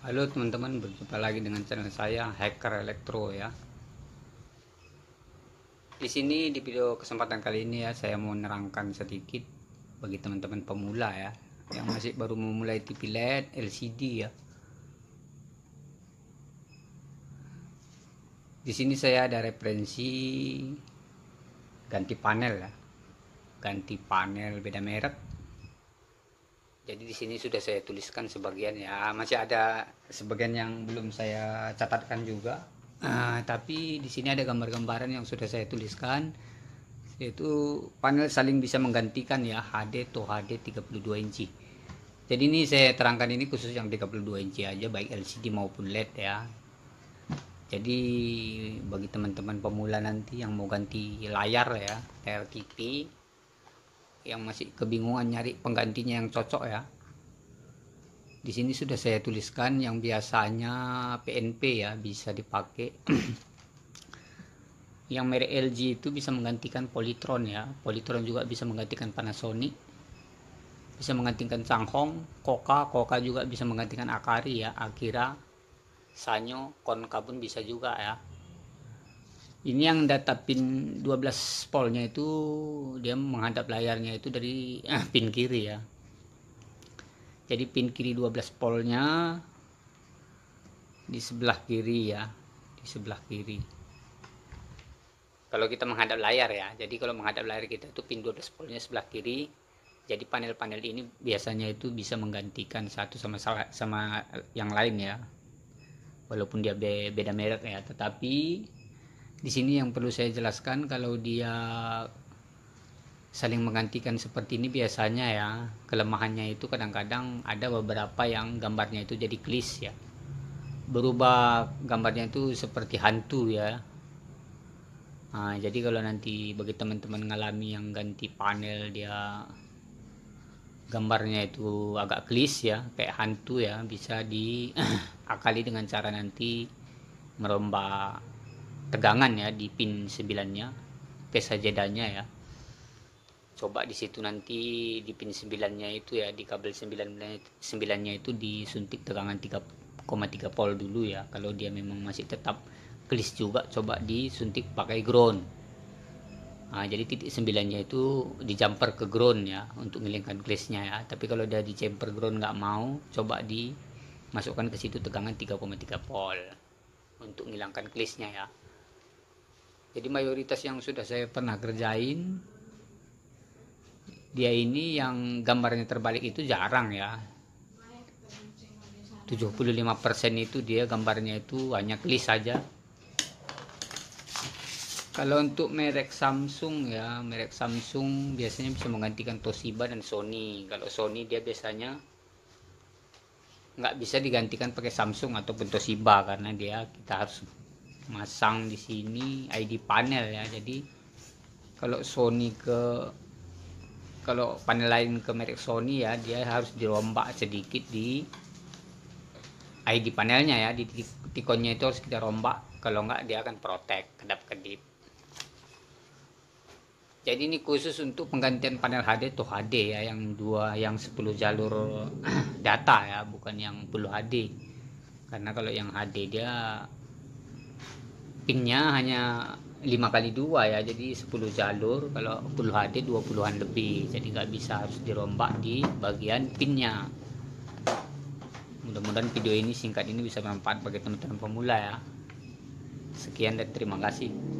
Halo teman-teman, berjumpa lagi dengan channel saya Hacker Elektro ya. Di sini di video kesempatan kali ini ya saya mau nerangkan sedikit bagi teman-teman pemula ya yang masih baru memulai TV LED LCD ya. Di sini saya ada referensi ganti panel ya. Ganti panel beda merek jadi di sini sudah saya tuliskan sebagian ya masih ada sebagian yang belum saya catatkan juga uh, tapi di sini ada gambar-gambaran yang sudah saya tuliskan yaitu panel saling bisa menggantikan ya HD to HD 32 inci jadi ini saya terangkan ini khusus yang 32 inci aja baik LCD maupun LED ya jadi bagi teman-teman pemula nanti yang mau ganti layar ya layar yang masih kebingungan nyari penggantinya yang cocok ya di sini sudah saya tuliskan yang biasanya PNP ya bisa dipakai yang merek LG itu bisa menggantikan Polytron ya Polytron juga bisa menggantikan Panasonic bisa menggantikan Changhong Koka Koka juga bisa menggantikan Akari ya Akira Sanyo Konka pun bisa juga ya ini yang data pin 12 polnya itu dia menghadap layarnya itu dari eh, pin kiri ya jadi pin kiri 12 polnya di sebelah kiri ya di sebelah kiri kalau kita menghadap layar ya jadi kalau menghadap layar kita itu pin 12 polnya sebelah kiri jadi panel-panel ini biasanya itu bisa menggantikan satu sama sama yang lain ya walaupun dia beda merek ya tetapi di sini yang perlu saya jelaskan kalau dia saling menggantikan seperti ini biasanya ya kelemahannya itu kadang-kadang ada beberapa yang gambarnya itu jadi klis ya berubah gambarnya itu seperti hantu ya nah, jadi kalau nanti bagi teman-teman ngalami yang ganti panel dia gambarnya itu agak klis ya kayak hantu ya bisa diakali dengan cara nanti merombak tegangan ya di pin 9-nya, pesa jedanya ya. Coba di situ nanti di pin 9-nya itu ya di kabel 9 9-nya itu disuntik tegangan 3,3 volt dulu ya. Kalau dia memang masih tetap klis juga coba disuntik pakai ground. Nah, jadi titik 9-nya itu di jumper ke ground ya untuk ngilingkan klisnya ya. Tapi kalau dia di jumper ground nggak mau, coba dimasukkan ke situ tegangan 3,3 volt untuk menghilangkan klisnya ya. Jadi mayoritas yang sudah saya pernah kerjain dia ini yang gambarnya terbalik itu jarang ya. 75% itu dia gambarnya itu hanya klis saja. Kalau untuk merek Samsung ya, merek Samsung biasanya bisa menggantikan Toshiba dan Sony. Kalau Sony dia biasanya nggak bisa digantikan pakai Samsung ataupun Toshiba karena dia kita harus masang di sini ID panel ya jadi kalau Sony ke kalau panel lain ke merek Sony ya dia harus dirombak sedikit di ID panelnya ya di tikonnya itu harus kita rombak kalau enggak dia akan protek kedap-kedip jadi ini khusus untuk penggantian panel HD tuh HD ya yang dua yang 10 jalur data ya bukan yang 10 HD karena kalau yang HD dia pinnya hanya 5 kali 2 ya jadi 10 jalur kalau full HD 20-an lebih jadi nggak bisa harus dirombak di bagian pinnya mudah-mudahan video ini singkat ini bisa bermanfaat bagi teman-teman pemula ya sekian dan terima kasih